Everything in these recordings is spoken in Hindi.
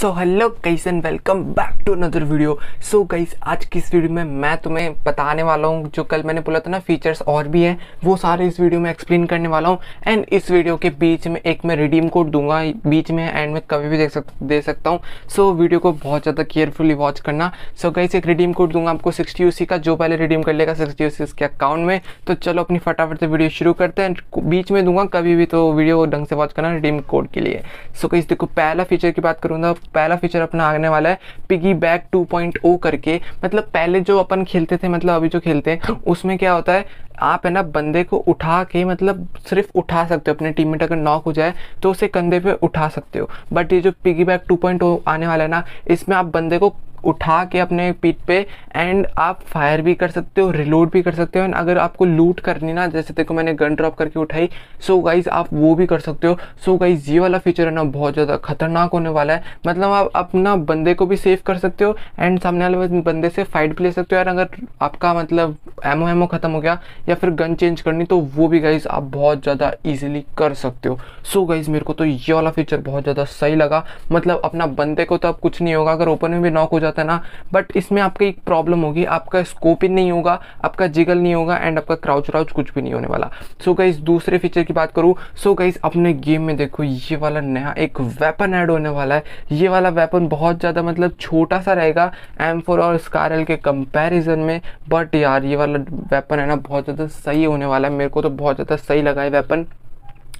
so hello guys and welcome back to another video so guys आज की इस वीडियो में मैं तुम्हें बताने वाला हूँ जो कल मैंने बोला था ना फीचर्स और भी हैं वो सारे इस वीडियो में एक्सप्लेन करने वाला हूँ एंड इस वीडियो के बीच में एक मैं रिडीम कोड दूंगा बीच में एंड में कभी भी देख सक दे सकता हूँ सो so, वीडियो को बहुत ज़्यादा केयरफुली वॉच करना सो so, गाइस एक रिडीम कोड दूंगा आपको सिक्सटी यू का जो पहले रिडीम कर लेगा सिक्सटी यू के अकाउंट में तो चलो अपनी फटाफट से वीडियो शुरू करते हैं बीच में दूंगा कभी भी तो वीडियो ढंग से वॉच करना रिडीम कोड के लिए सो गाइस देखो पहला फीचर की बात करूँगा पहला फीचर अपना आने वाला है पिगी बैक टू करके मतलब पहले जो अपन खेलते थे मतलब अभी जो खेलते हैं उसमें क्या होता है आप है ना बंदे को उठा के मतलब सिर्फ उठा सकते हो अपने टीम में अगर नॉक हो जाए तो उसे कंधे पे उठा सकते हो बट ये जो पिगी बैक टू आने वाला है ना इसमें आप बंदे को उठा के अपने पीठ पे एंड आप फायर भी कर सकते हो रिलोड भी कर सकते हो एंड अगर आपको लूट करनी ना जैसे देखो मैंने गन ड्रॉप करके उठाई सो so गाइज आप वो भी कर सकते हो सो so गाइज ये वाला फीचर है ना बहुत ज़्यादा खतरनाक होने वाला है मतलब आप अपना बंदे को भी सेव कर सकते हो एंड सामने वाले बंदे से फाइट भी ले सकते हो यार अगर आपका मतलब एमओ एमओ ख़त्म हो गया या फिर गन चेंज करनी तो वो भी गाइज आप बहुत ज़्यादा ईजिली कर सकते हो सो so गाइज मेरे को तो ये वाला फीचर बहुत ज़्यादा सही लगा मतलब अपना बंदे को तो अब कुछ नहीं होगा अगर ओपन में भी नॉक हो जाए जाता है ना बट इसमें आपकी एक प्रॉब्लम होगी आपका स्कोप ही नहीं होगा आपका जिगल नहीं होगा एंड आपका क्राउच राउच कुछ भी नहीं होने वाला सो so गाइज दूसरे फीचर की बात करूँ सो गई अपने गेम में देखो ये वाला नया एक वेपन ऐड होने वाला है ये वाला वेपन बहुत ज़्यादा मतलब छोटा सा रहेगा एम और स्कारल के कंपेरिजन में बट यार ये वाला वेपन है ना बहुत ज़्यादा सही होने वाला है मेरे को तो बहुत ज़्यादा सही लगा है वेपन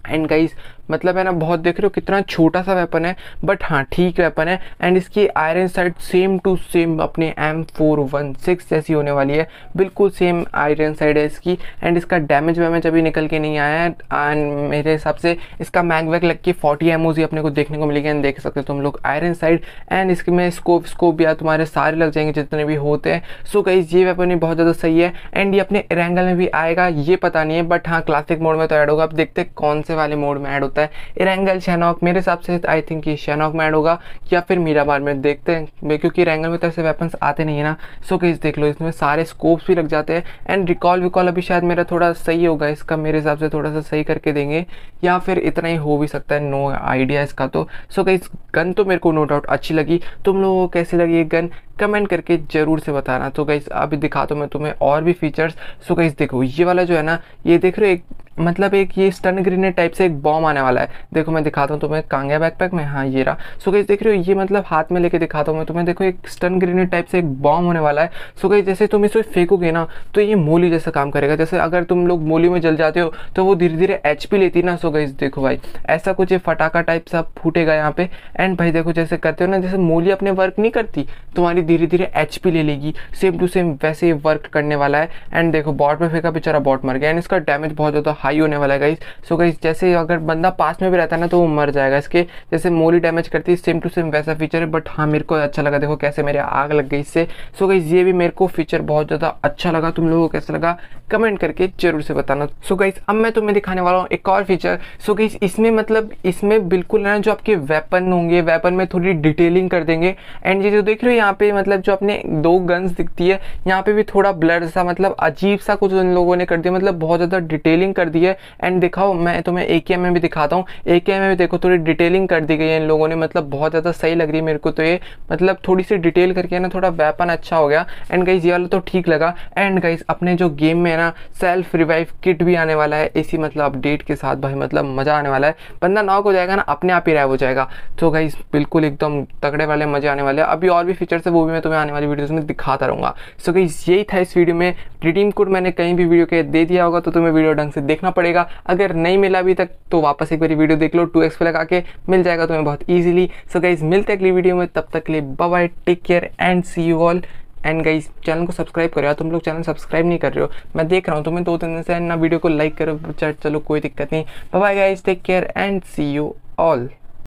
एंड गाइज मतलब है ना बहुत देख रहे हो कितना छोटा सा वेपन है बट हाँ ठीक वेपन है एंड इसकी iron sight same to same अपने एम फोर वन सिक्स जैसी होने वाली है बिल्कुल सेम आयरन साइड है इसकी एंड इसका डैमेज वैमेज अभी निकल के नहीं आया है एंड मेरे हिसाब से इसका मैग वैग लग के फोर्टी एम ही अपने को देखने को मिलेगी एंड देख सकते हो तुम लोग आयरन साइड एंड इसमें स्कोप स्कोप या तुम्हारे सारे लग जाएंगे जितने भी होते हैं सो कई ये वेपन भी बहुत ज़्यादा सही है एंड ये अपने रेंगल में भी आएगा ये पता नहीं है बट हाँ क्लासिक मोड में तो ऐड होगा अब देखते हैं कौन से वाले मोड में ऐड होता है सकता है इरेंगल शहनॉक मेरे हिसाब से आई थिंक ये शहनॉक मैड होगा या फिर मीराबार में देखते हैं क्योंकि इरेंगल में तो ऐसे वेपन्स आते नहीं है ना सो केस देख लो इसमें सारे स्कोप्स भी लग जाते हैं एंड रिकॉल विकॉल अभी शायद मेरा थोड़ा सही होगा इसका मेरे हिसाब से थोड़ा सा सही करके देंगे या फिर इतना ही हो भी सकता है नो आइडिया इसका तो सो कहीं गन तो मेरे को नो डाउट अच्छी लगी तुम लोगों को कैसी लगी ये गन कमेंट करके ज़रूर से बताना तो गाइस अभी दिखाता हूँ मैं तुम्हें और भी फीचर्स सो गाइस देखो ये वाला जो है ना ये देख रहे हो एक मतलब एक ये स्टन ग्रेनेड टाइप से एक बॉम आने वाला है देखो मैं दिखाता हूँ तुम्हें कांग्या बैकपैक में हाँ ये रहा सो गई देख रहे हो ये मतलब हाथ में लेके दिखाता हूँ मैं तुम्हें देखो एक स्टन ग्रेनेड टाइप से एक बॉम्ब होने वाला है सो गई जैसे तुम इसे फेंकोगे ना तो ये मोली जैसा काम करेगा जैसे अगर तुम लोग मोली में जल जाते हो तो वो धीरे धीरे एच लेती ना सो गई देखो भाई ऐसा कुछ ये फटाखा टाइप सा फूटेगा यहाँ पे एंड भाई देखो जैसे करते हो ना जैसे मोली अपने वर्क नहीं करती तुम्हारी धीरे धीरे एच ले लेगी सेम टू सेम वैसे वर्क करने वाला है एंड देखो बॉट में फेंका बेचारा बॉट मर गया एंड इसका डैमेज बहुत ज़्यादा हाई होने वाला है गाइस सो गाइस जैसे अगर बंदा पास में भी रहता है ना तो वो मर जाएगा इसके जैसे मोली डैमेज करती है सेम टू सेम वैसा फीचर है बट हाँ मेरे को अच्छा लगा देखो कैसे मेरे आग लग गई इससे सो गाइज ये भी मेरे को फीचर बहुत ज़्यादा अच्छा लगा तुम लोगों को कैसा लगा कमेंट करके जरूर से बताना सो so गाइज अब मैं तुम्हें दिखाने वाला हूँ एक और फीचर सो so गाइज इसमें मतलब इसमें बिल्कुल ना जो आपके वेपन होंगे वेपन में थोड़ी डिटेलिंग कर देंगे एंड ये जो देख रहे हो यहाँ पे मतलब जो अपने दो गन्स दिखती है यहाँ पे भी थोड़ा ब्लर सा मतलब अजीब सा कुछ उन लोगों ने कर दिया मतलब बहुत ज़्यादा डिटेलिंग कर दी दी है एंड दिखाओ मैं तुम्हें ए के एम में भी दिखाता हूँ ए के एम में भी देखो थोड़ी डिटेलिंग कर दी गई है इन लोगों ने मतलब बहुत ज़्यादा सही लग रही है मेरे को तो ये मतलब थोड़ी सी डिटेल करके ना थोड़ा वेपन अच्छा हो गया एंड गाइज ये वाला तो ठीक लगा एंड गाइज अपने जो गेम में ना सेल्फ रिवाइव किट भी आने वाला है इसी मतलब अपडेट के साथ भाई मतलब मज़ा आने वाला है बंदा नॉक हो जाएगा ना अपने आप ही रैव हो जाएगा तो गाइज बिल्कुल एकदम तगड़े वाले मज़े आने वाले हैं अभी और भी फीचर्स है वो भी मैं तुम्हें आने वाली वीडियोज़ में दिखाता रहूँगा सो गाइज यही था इस वीडियो में रिडीम कोड मैंने कहीं भी वीडियो के दे दिया होगा तो तुम्हें वीडियो ढंग से देख देखना पड़ेगा अगर नहीं मिला अभी तक तो वापस एक बार वीडियो देख लो टू एक्स पे लगा के मिल जाएगा तुम्हें बहुत ईजिली सो गाइज मिलते अगली वीडियो में तब तक ले लिए bye take care and see you all and guys channel को सब्सक्राइब करो तुम लोग चैनल सब्सक्राइब नहीं कर रहे हो मैं देख रहा हूँ तुम्हें दो तीन दिन से ना वीडियो को लाइक करो चलो कोई दिक्कत नहीं bye guys take care and see you all